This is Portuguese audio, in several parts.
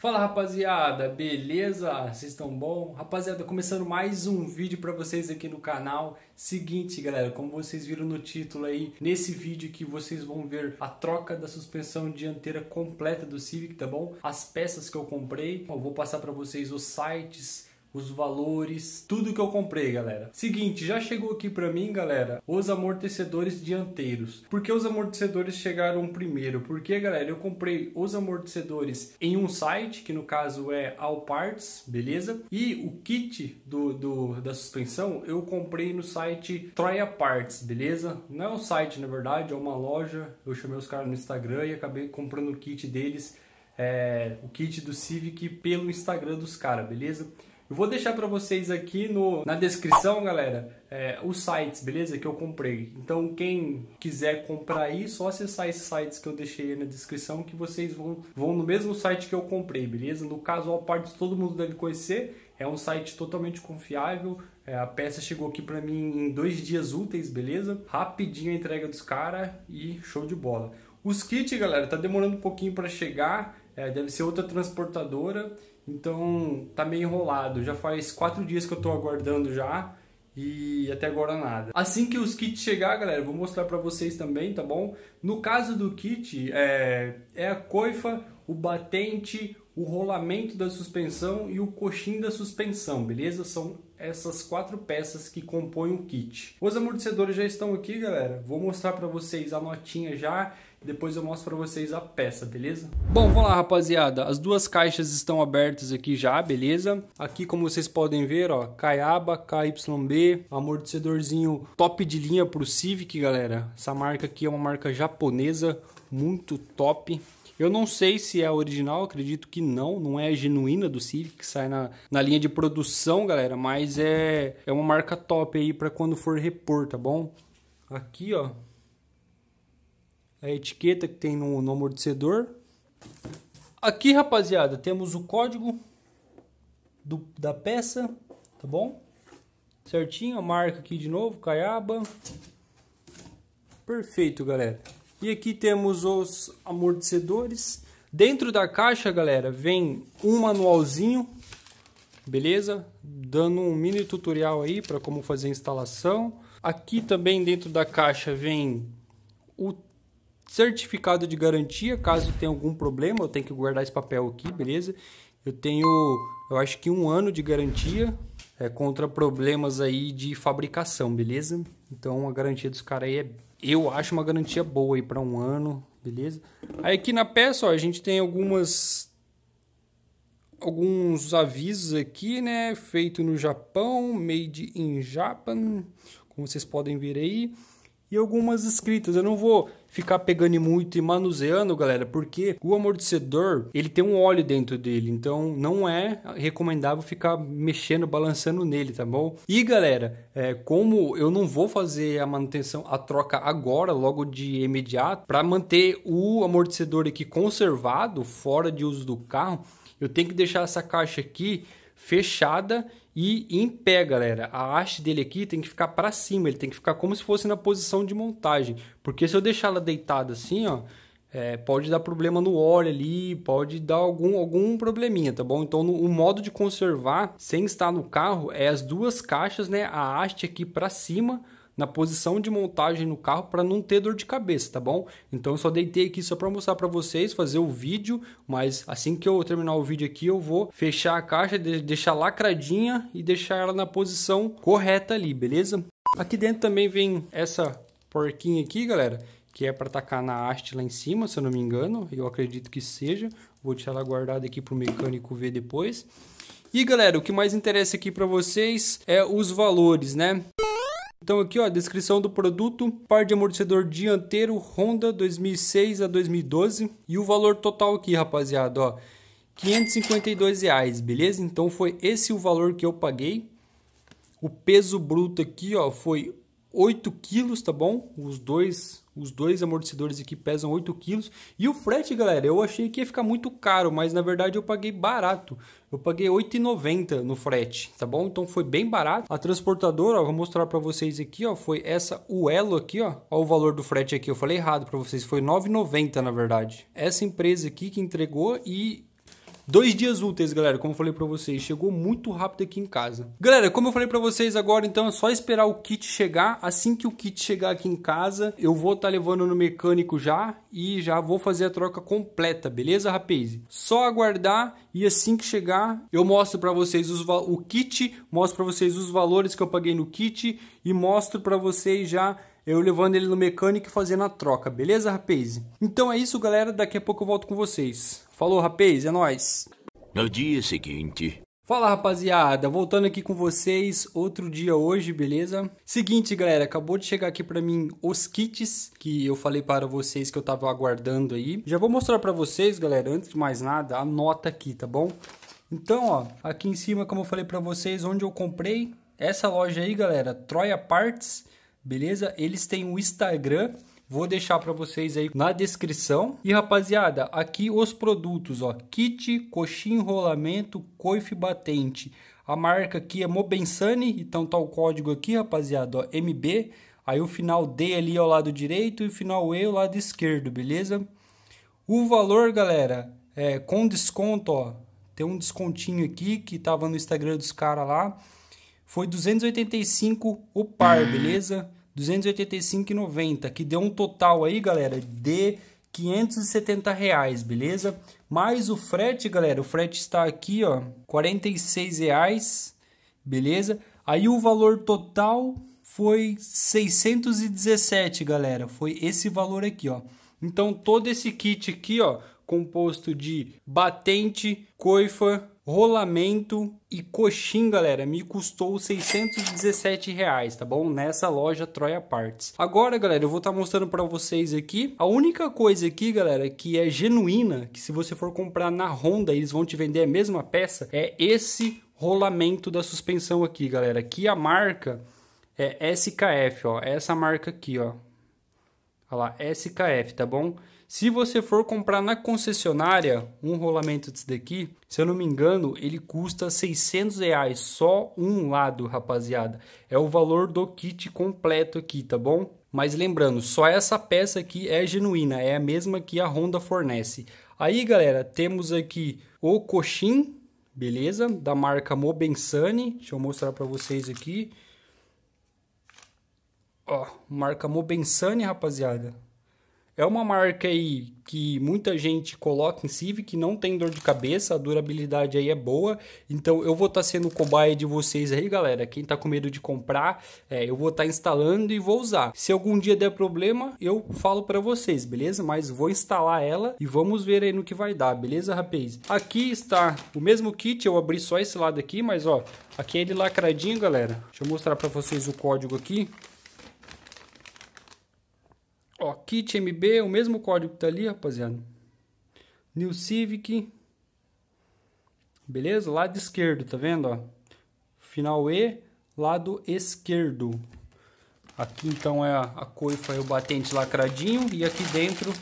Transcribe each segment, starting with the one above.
Fala rapaziada, beleza? Vocês estão bom? Rapaziada, começando mais um vídeo para vocês aqui no canal. Seguinte, galera, como vocês viram no título aí, nesse vídeo que vocês vão ver a troca da suspensão dianteira completa do Civic, tá bom? As peças que eu comprei, eu vou passar para vocês os sites os valores, tudo que eu comprei, galera. Seguinte, já chegou aqui para mim, galera, os amortecedores dianteiros. Por que os amortecedores chegaram primeiro? Porque, galera, eu comprei os amortecedores em um site, que no caso é All Parts, beleza? E o kit do, do da suspensão eu comprei no site Troia Parts, beleza? Não é um site, na verdade, é uma loja. Eu chamei os caras no Instagram e acabei comprando o kit deles, é, o kit do Civic pelo Instagram dos caras, beleza? Eu vou deixar para vocês aqui no, na descrição, galera, é, os sites, beleza? Que eu comprei. Então, quem quiser comprar aí, só acessar esses sites que eu deixei aí na descrição, que vocês vão, vão no mesmo site que eu comprei, beleza? No caso, a Parts todo mundo deve conhecer. É um site totalmente confiável. É, a peça chegou aqui para mim em dois dias úteis, beleza? Rapidinho a entrega dos caras e show de bola. Os kits, galera, tá demorando um pouquinho para chegar, é, deve ser outra transportadora, então tá meio enrolado. Já faz quatro dias que eu tô aguardando já e até agora nada. Assim que os kits chegar, galera, vou mostrar para vocês também, tá bom? No caso do kit, é, é a coifa, o batente, o rolamento da suspensão e o coxim da suspensão, beleza? São essas quatro peças que compõem o kit. Os amortecedores já estão aqui, galera. Vou mostrar para vocês a notinha já depois eu mostro para vocês a peça, beleza? Bom, vamos lá, rapaziada. As duas caixas estão abertas aqui já, beleza? Aqui, como vocês podem ver, ó, Caiaba, KYB, amortecedorzinho top de linha pro Civic, galera. Essa marca aqui é uma marca japonesa, muito top. Eu não sei se é a original, acredito que não, não é a genuína do Civic, que sai na, na linha de produção, galera, mas é, é uma marca top aí para quando for repor, tá bom? Aqui, ó, é a etiqueta que tem no, no amortecedor. Aqui, rapaziada, temos o código do, da peça, tá bom? Certinho, a marca aqui de novo, Caiaba. Perfeito, galera. E aqui temos os amortecedores. Dentro da caixa, galera, vem um manualzinho, beleza? Dando um mini tutorial aí para como fazer a instalação. Aqui também dentro da caixa vem o certificado de garantia, caso tenha algum problema, eu tenho que guardar esse papel aqui, beleza? Eu tenho, eu acho que um ano de garantia é, contra problemas aí de fabricação, beleza? Então a garantia dos caras aí é eu acho uma garantia boa aí para um ano, beleza? Aí aqui na peça, ó, a gente tem algumas alguns avisos aqui, né? Feito no Japão, made in Japan, como vocês podem ver aí e algumas escritas. Eu não vou ficar pegando muito e manuseando, galera, porque o amortecedor, ele tem um óleo dentro dele, então não é recomendável ficar mexendo, balançando nele, tá bom? E galera, é, como eu não vou fazer a manutenção, a troca agora, logo de imediato, para manter o amortecedor aqui conservado, fora de uso do carro, eu tenho que deixar essa caixa aqui fechada e em pé, galera. A haste dele aqui tem que ficar para cima, ele tem que ficar como se fosse na posição de montagem, porque se eu deixar ela deitada assim, ó, é, pode dar problema no óleo ali, pode dar algum, algum probleminha, tá bom? Então, no, o modo de conservar sem estar no carro é as duas caixas, né? A haste aqui para cima na posição de montagem no carro para não ter dor de cabeça, tá bom? Então eu só deitei aqui só para mostrar para vocês, fazer o vídeo, mas assim que eu terminar o vídeo aqui, eu vou fechar a caixa, deixar lacradinha e deixar ela na posição correta ali, beleza? Aqui dentro também vem essa porquinha aqui, galera, que é para tacar na haste lá em cima, se eu não me engano, eu acredito que seja. Vou deixar ela guardada aqui para o mecânico ver depois. E galera, o que mais interessa aqui para vocês é os valores, né? Então aqui ó, descrição do produto, par de amortecedor dianteiro Honda 2006 a 2012 e o valor total aqui, rapaziada, ó, 552 reais, beleza? Então foi esse o valor que eu paguei. O peso bruto aqui, ó, foi 8 quilos, tá bom? Os dois os dois amortecedores aqui pesam 8 kg. E o frete, galera, eu achei que ia ficar muito caro, mas na verdade eu paguei barato. Eu paguei 8,90 no frete, tá bom? Então foi bem barato. A transportadora, ó, vou mostrar para vocês aqui, ó, foi essa Uelo aqui, ó. Ó o valor do frete aqui, eu falei errado para vocês, foi 9,90 na verdade. Essa empresa aqui que entregou e Dois dias úteis, galera, como eu falei para vocês, chegou muito rápido aqui em casa. Galera, como eu falei para vocês agora, então é só esperar o kit chegar. Assim que o kit chegar aqui em casa, eu vou estar tá levando no mecânico já e já vou fazer a troca completa, beleza, rapaz? Só aguardar e assim que chegar, eu mostro para vocês os, o kit, mostro para vocês os valores que eu paguei no kit e mostro para vocês já eu levando ele no mecânico e fazendo a troca, beleza, rapaz? Então é isso, galera, daqui a pouco eu volto com vocês. Falou, rapaz, é nóis. No dia seguinte. Fala rapaziada, voltando aqui com vocês, outro dia hoje, beleza? Seguinte galera, acabou de chegar aqui para mim os kits que eu falei para vocês que eu tava aguardando aí. Já vou mostrar para vocês galera, antes de mais nada, anota aqui, tá bom? Então ó, aqui em cima como eu falei para vocês, onde eu comprei, essa loja aí galera, Troia Parts, beleza? Eles têm um Instagram Vou deixar para vocês aí na descrição. E rapaziada, aqui os produtos, ó, kit, coxinha, enrolamento, coife batente. A marca aqui é Mobensani, então tá o código aqui, rapaziada, ó, MB. Aí o final D ali ao lado direito e o final E ao lado esquerdo, beleza? O valor, galera, é com desconto, ó, tem um descontinho aqui que tava no Instagram dos caras lá. Foi 285 o par, uhum. beleza? 285,90, que deu um total aí, galera, de 570 reais, beleza? Mais o frete, galera, o frete está aqui, ó, 46 reais, beleza? Aí o valor total foi 617, galera, foi esse valor aqui, ó. Então todo esse kit aqui, ó, composto de batente, coifa, rolamento e coxim, galera, me custou 617 reais, tá bom? Nessa loja Troia Parts. Agora, galera, eu vou estar tá mostrando para vocês aqui. A única coisa aqui, galera, que é genuína, que se você for comprar na Honda, eles vão te vender a mesma peça, é esse rolamento da suspensão aqui, galera. Aqui a marca é SKF, ó, essa marca aqui, ó, Olha lá, SKF, tá bom? Se você for comprar na concessionária um rolamento desse daqui, se eu não me engano, ele custa 600 reais só um lado, rapaziada. É o valor do kit completo aqui, tá bom? Mas lembrando, só essa peça aqui é genuína, é a mesma que a Honda fornece. Aí, galera, temos aqui o coxim, beleza? Da marca Mobensani. Deixa eu mostrar para vocês aqui. Ó, marca Mobensani, rapaziada. É uma marca aí que muita gente coloca em Civic, que não tem dor de cabeça, a durabilidade aí é boa. Então eu vou estar tá sendo cobaia de vocês aí, galera. Quem tá com medo de comprar, é, eu vou estar tá instalando e vou usar. Se algum dia der problema, eu falo para vocês, beleza? Mas vou instalar ela e vamos ver aí no que vai dar, beleza, rapaz? Aqui está o mesmo kit, eu abri só esse lado aqui, mas ó, aqui é ele lacradinho, galera. Deixa eu mostrar para vocês o código aqui. Ó, kit MB, o mesmo código que tá ali, rapaziada. New Civic. Beleza? Lado esquerdo, tá vendo? Ó? Final E, lado esquerdo. Aqui então é a, a coifa e o batente lacradinho. E aqui dentro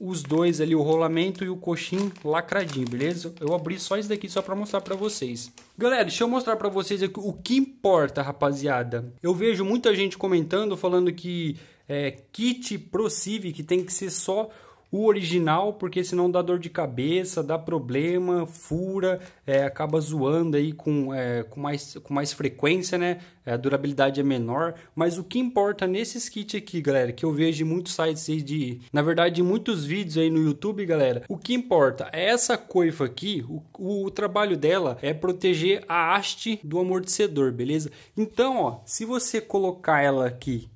os dois ali, o rolamento e o coxim lacradinho, beleza? Eu abri só isso daqui só para mostrar para vocês. Galera, deixa eu mostrar para vocês aqui o que importa, rapaziada. Eu vejo muita gente comentando, falando que é, kit pro que tem que ser só o original, porque senão dá dor de cabeça, dá problema, fura, é, acaba zoando aí com, é, com, mais, com mais frequência, né? É, a durabilidade é menor. Mas o que importa nesses kits aqui, galera, que eu vejo em muitos sites aí de. Na verdade, em muitos vídeos aí no YouTube, galera, o que importa é essa coifa aqui, o, o, o trabalho dela é proteger a haste do amortecedor, beleza? Então, ó, se você colocar ela aqui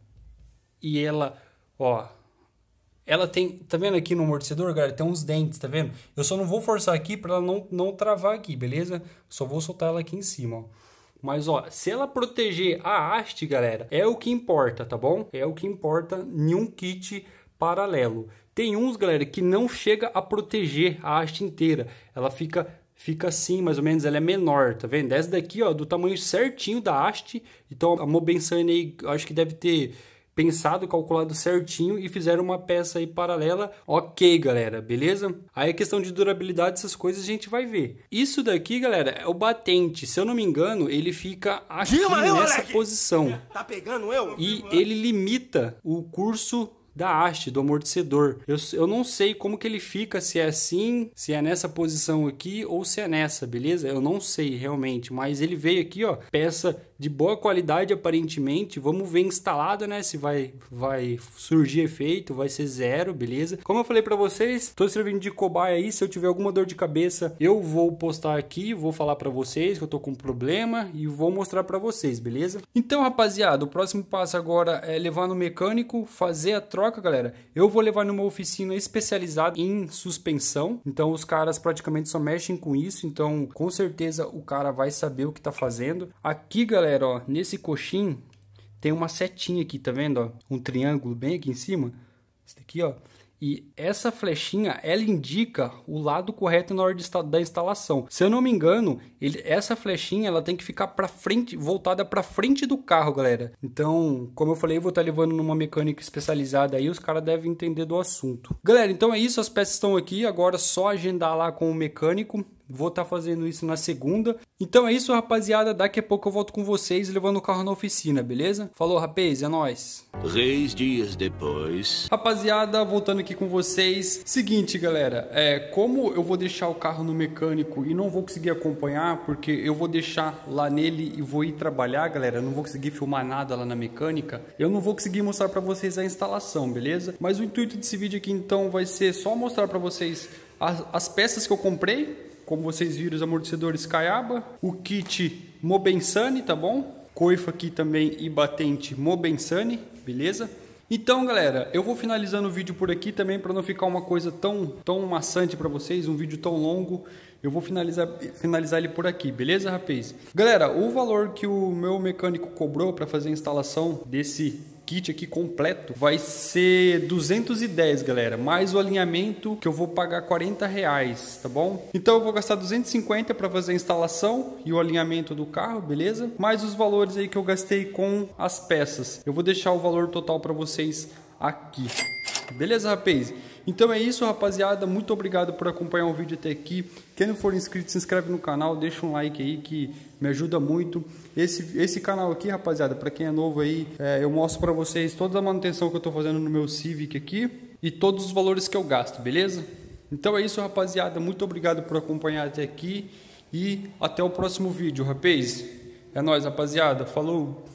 e ela, ó, ela tem, tá vendo aqui no amortecedor, galera Tem uns dentes, tá vendo? Eu só não vou forçar aqui para ela não, não travar aqui, beleza? Só vou soltar ela aqui em cima, ó. Mas ó, se ela proteger a haste, galera, é o que importa, tá bom? É o que importa em um kit paralelo. Tem uns, galera, que não chega a proteger a haste inteira. Ela fica fica assim, mais ou menos, ela é menor, tá vendo? Essa daqui, ó, do tamanho certinho da haste. Então, a Mobensane aí, acho que deve ter pensado, calculado certinho e fizeram uma peça aí paralela. Ok, galera, beleza? Aí a questão de durabilidade, essas coisas a gente vai ver. Isso daqui, galera, é o batente. Se eu não me engano, ele fica aqui Dima, nessa eu, posição. Tá pegando eu? E ele limita o curso da haste, do amortecedor. Eu, eu não sei como que ele fica, se é assim, se é nessa posição aqui ou se é nessa, beleza? Eu não sei realmente, mas ele veio aqui, ó, peça de boa qualidade aparentemente. Vamos ver instalado, né? Se vai, vai surgir efeito, vai ser zero, beleza? Como eu falei para vocês, tô servindo de cobaia aí. Se eu tiver alguma dor de cabeça, eu vou postar aqui, vou falar para vocês que eu tô com um problema e vou mostrar para vocês, beleza? Então, rapaziada, o próximo passo agora é levar no mecânico, fazer a troca, galera. Eu vou levar numa oficina especializada em suspensão. Então, os caras praticamente só mexem com isso. Então, com certeza o cara vai saber o que tá fazendo. Aqui, galera galera, ó, nesse coxim tem uma setinha aqui, tá vendo, ó? Um triângulo bem aqui em cima. Esse daqui, ó. E essa flechinha, ela indica o lado correto na hora da instalação. Se eu não me engano, ele, essa flechinha ela tem que ficar para frente, voltada para frente do carro, galera. Então, como eu falei, eu vou estar tá levando numa mecânica especializada aí, os caras devem entender do assunto. Galera, então é isso, as peças estão aqui, agora é só agendar lá com o mecânico. Vou estar tá fazendo isso na segunda. Então é isso, rapaziada. Daqui a pouco eu volto com vocês levando o carro na oficina, beleza? Falou, rapaz, é nóis. Três dias depois. Rapaziada, voltando aqui com vocês. Seguinte, galera. É, como eu vou deixar o carro no mecânico e não vou conseguir acompanhar, porque eu vou deixar lá nele e vou ir trabalhar, galera. Eu não vou conseguir filmar nada lá na mecânica. Eu não vou conseguir mostrar para vocês a instalação, beleza? Mas o intuito desse vídeo aqui, então, vai ser só mostrar para vocês as, as peças que eu comprei como vocês viram, os amortecedores Caiaba, o kit Mobensani, tá bom? Coifa aqui também e batente Mobensani, beleza? Então, galera, eu vou finalizando o vídeo por aqui também para não ficar uma coisa tão, tão maçante para vocês, um vídeo tão longo. Eu vou finalizar, finalizar ele por aqui, beleza, rapaz? Galera, o valor que o meu mecânico cobrou para fazer a instalação desse kit aqui completo vai ser 210, galera, mais o alinhamento que eu vou pagar 40 reais, tá bom? Então eu vou gastar 250 para fazer a instalação e o alinhamento do carro, beleza? Mais os valores aí que eu gastei com as peças. Eu vou deixar o valor total para vocês aqui. Beleza, rapaz? Então é isso, rapaziada. Muito obrigado por acompanhar o vídeo até aqui. Quem não for inscrito, se inscreve no canal, deixa um like aí que me ajuda muito. Esse, esse canal aqui, rapaziada, para quem é novo aí, é, eu mostro para vocês toda a manutenção que eu estou fazendo no meu Civic aqui e todos os valores que eu gasto, beleza? Então é isso, rapaziada. Muito obrigado por acompanhar até aqui e até o próximo vídeo, rapaz. É nóis, rapaziada. Falou!